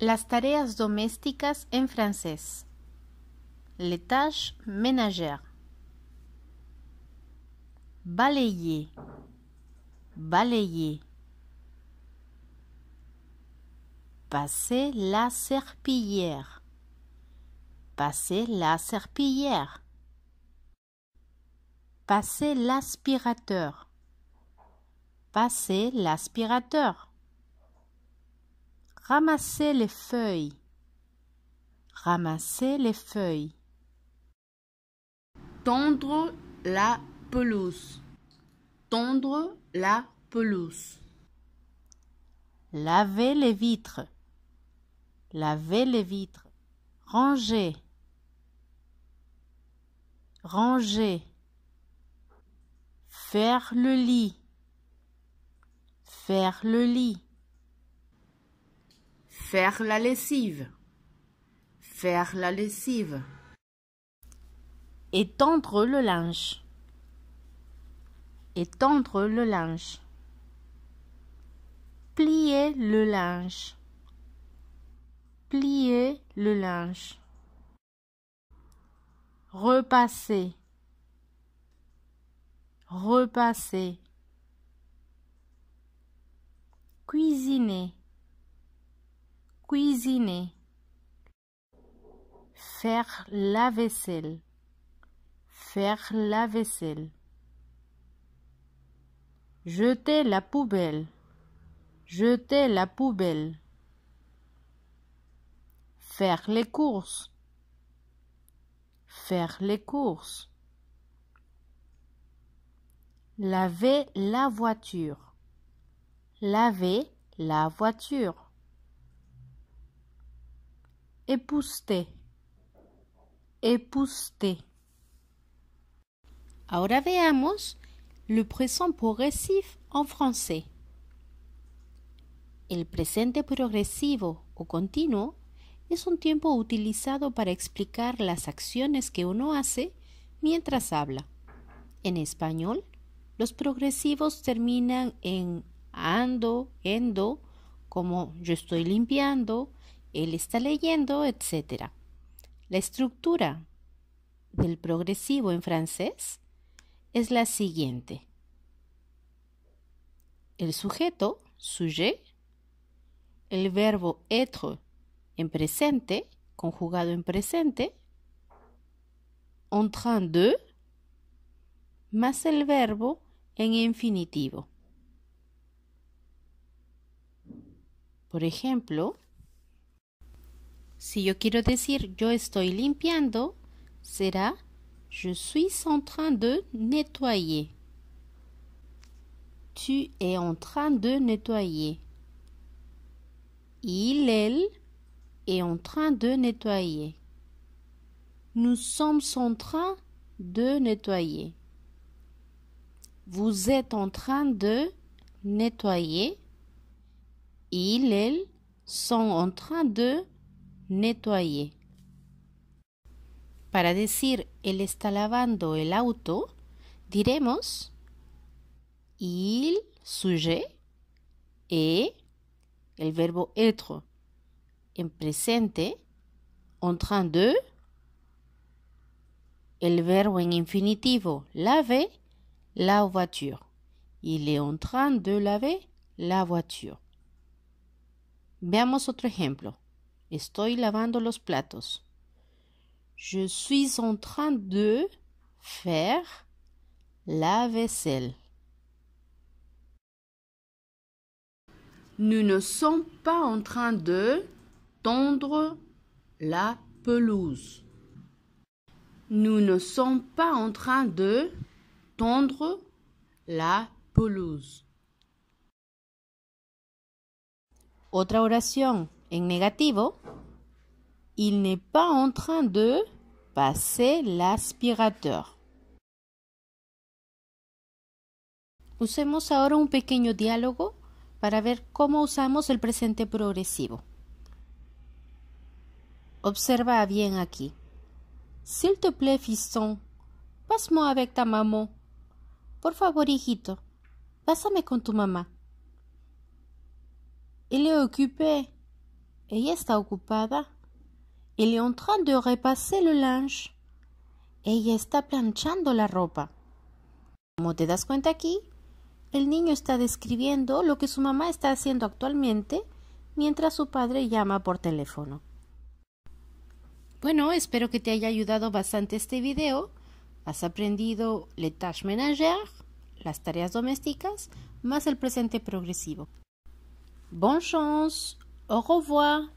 Las tareas domésticas en français. Les tâches ménagères. Balayer. Balayer. Passer la serpillière. Passer la serpillière. Passer l'aspirateur. Passer l'aspirateur. Ramasser les feuilles. Ramasser les feuilles. Tendre la pelouse. Tendre la pelouse. Laver les vitres. Laver les vitres. Ranger. Ranger. Faire le lit. Faire le lit. Faire la lessive. Faire la lessive. Étendre le linge. Étendre le linge. Plier le linge. Plier le linge. Repasser. Repasser. Cuisiner cuisiner, faire la vaisselle, faire la vaisselle, jeter la poubelle, jeter la poubelle, faire les courses, faire les courses, laver la voiture, laver la voiture. epusté, epusté. Ahora veamos le présent progresif en français. El presente progresivo o continuo es un tiempo utilizado para explicar las acciones que uno hace mientras habla. En español, los progresivos terminan en ando, endo, como yo estoy limpiando, él está leyendo, etc. La estructura del progresivo en francés es la siguiente. El sujeto, sujet, el verbo être en presente, conjugado en presente, en train de, más el verbo en infinitivo. Por ejemplo, Si yo quiero decir yo estoy limpiando, será je suis en train de nettoyer. Tu es en train de nettoyer. Il, elle est en train de nettoyer. Nous sommes en train de nettoyer. Vous êtes en train de nettoyer. Il, elles sont en train de nettoyer nettoyer. Para decir él está lavando el auto, diremos il sujet e el verbo être en presente en train de el verbo en infinitivo laver la voiture. Il est en train de laver la voiture. Veamos otro ejemplo. Estoy lavando los platos. Je suis en train de faire la vaisselle. Nous ne sommes pas en train de tendre la pelouse. Nous ne sommes pas en train de tondre la pelouse. Otra oración. en negativo, il n'est pas en train de passer l'aspirateur. Usemos ahora un pequeño diálogo para ver cómo usamos el presente progresivo. Observa bien aquí. S'il te plaît, fiston, passe-moi avec ta maman. Por favor, hijito, pásame con tu mamá. Il est occupé. Ella está ocupada. Il está en train de repasser le linge. Ella está planchando la ropa. Como te das cuenta aquí, el niño está describiendo lo que su mamá está haciendo actualmente mientras su padre llama por teléfono. Bueno, espero que te haya ayudado bastante este video. Has aprendido les tâches ménagères, las tareas domésticas, más el presente progresivo. Bon chance Au revoir